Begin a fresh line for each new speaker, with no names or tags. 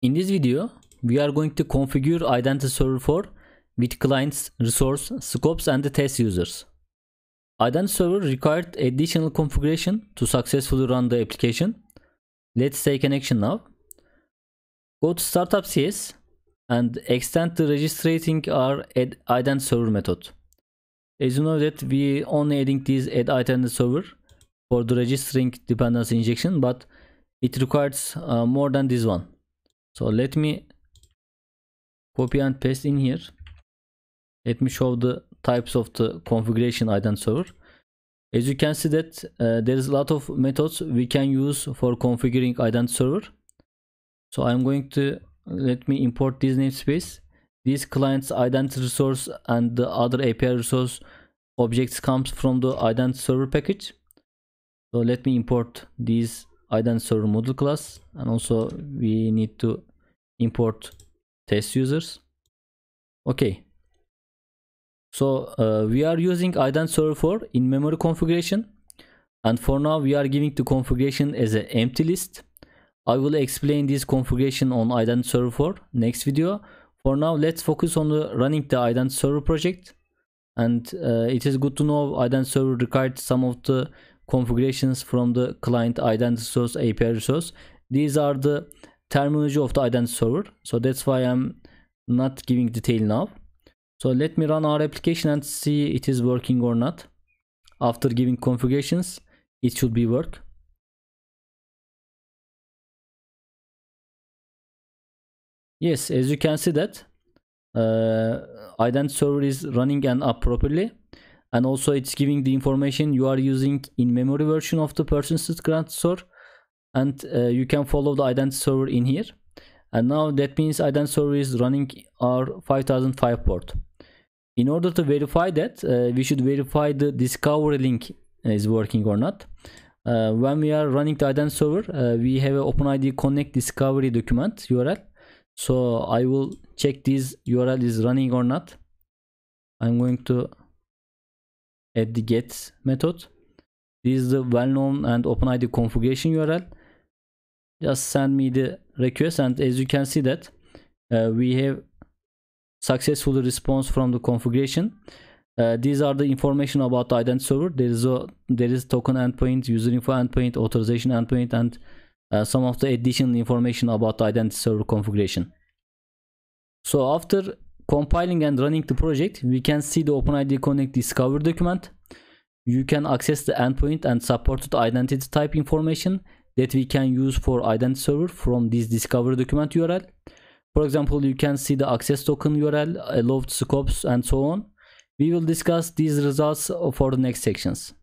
In this video, we are going to configure Identity Server 4 with clients, resource, scopes and the test users. Identity Server required additional configuration to successfully run the application. Let's take an action now. Go to Startup CS and extend the registering our identity server method. As you know that we only adding this add identity server for the registering dependency injection but it requires uh, more than this one so let me copy and paste in here let me show the types of the configuration ident server as you can see that uh, there is a lot of methods we can use for configuring ident server so i'm going to let me import this namespace these clients identity resource and the other api resource objects comes from the ident server package so let me import these ident server model class and also we need to import test users okay so uh, we are using ident server for in memory configuration and for now we are giving the configuration as an empty list i will explain this configuration on ident server for next video for now let's focus on the running the ident server project and uh, it is good to know ident server required some of the configurations from the client identity source API resource. These are the terminology of the identity server. So that's why I'm not giving detail now. So let me run our application and see it is working or not. After giving configurations, it should be work. Yes, as you can see that uh, identity server is running and up properly and also it's giving the information you are using in memory version of the persistent grant and uh, you can follow the identity server in here and now that means identity server is running our 5005 port in order to verify that uh, we should verify the discovery link is working or not uh, when we are running the identity server uh, we have an openid connect discovery document url so i will check this url is running or not i'm going to at the get method. This is the well-known and OpenID configuration URL. Just send me the request and as you can see that uh, we have successful response from the configuration. Uh, these are the information about the identity server. There is a there is token endpoint, user info endpoint, authorization endpoint, and uh, some of the additional information about the identity server configuration. So after Compiling and running the project, we can see the OpenID Connect Discover document. You can access the endpoint and supported identity type information that we can use for identity server from this Discover document URL. For example, you can see the access token URL, allowed scopes, and so on. We will discuss these results for the next sections.